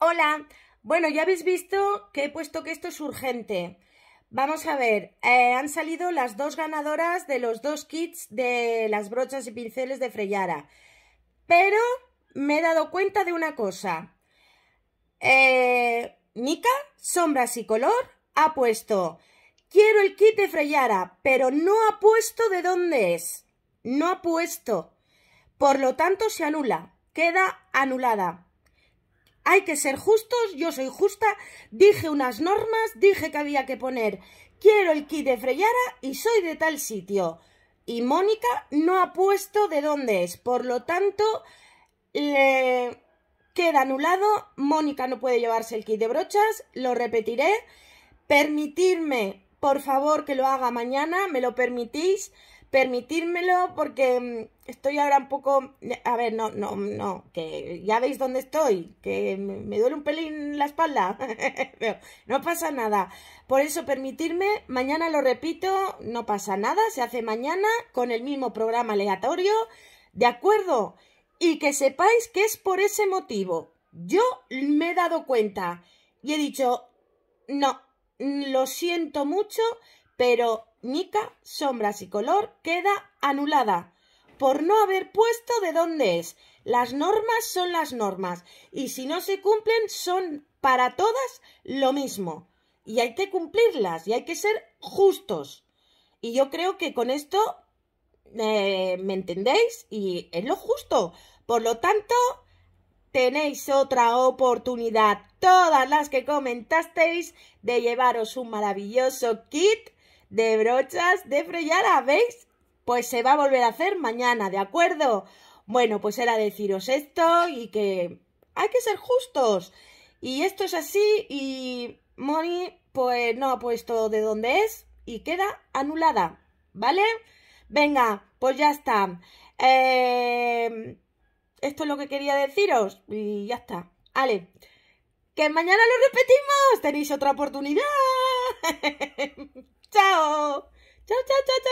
Hola, bueno, ya habéis visto que he puesto que esto es urgente. Vamos a ver, eh, han salido las dos ganadoras de los dos kits de las brochas y pinceles de Freyara. Pero me he dado cuenta de una cosa. Eh, sombras y color, ha puesto, quiero el kit de Freyara, pero no ha puesto de dónde es. No ha puesto. Por lo tanto, se anula. Queda anulada hay que ser justos, yo soy justa, dije unas normas, dije que había que poner quiero el kit de Freyara y soy de tal sitio. Y Mónica no ha puesto de dónde es, por lo tanto le queda anulado, Mónica no puede llevarse el kit de brochas, lo repetiré, permitidme, por favor, que lo haga mañana, me lo permitís, permitírmelo porque mm, estoy ahora un poco, a ver, no, no, no, que ya veis dónde estoy, que me duele un pelín la espalda, pero no pasa nada. Por eso permitirme, mañana lo repito, no pasa nada, se hace mañana con el mismo programa aleatorio, ¿de acuerdo? Y que sepáis que es por ese motivo. Yo me he dado cuenta y he dicho, no, lo siento mucho, pero Nika, sombras y color queda anulada por no haber puesto de dónde es. Las normas son las normas y si no se cumplen son para todas lo mismo. Y hay que cumplirlas y hay que ser justos. Y yo creo que con esto eh, me entendéis y es lo justo. Por lo tanto, tenéis otra oportunidad, todas las que comentasteis, de llevaros un maravilloso kit de brochas de frellada, ¿veis? Pues se va a volver a hacer mañana, ¿de acuerdo? Bueno, pues era deciros esto y que hay que ser justos. Y esto es así y Moni pues no ha puesto de dónde es y queda anulada, ¿vale? Venga, pues ya está. Em, esto es lo que quería deciros y ya está. Vale, que mañana lo repetimos. Tenéis otra oportunidad. 走，走，走，走，走。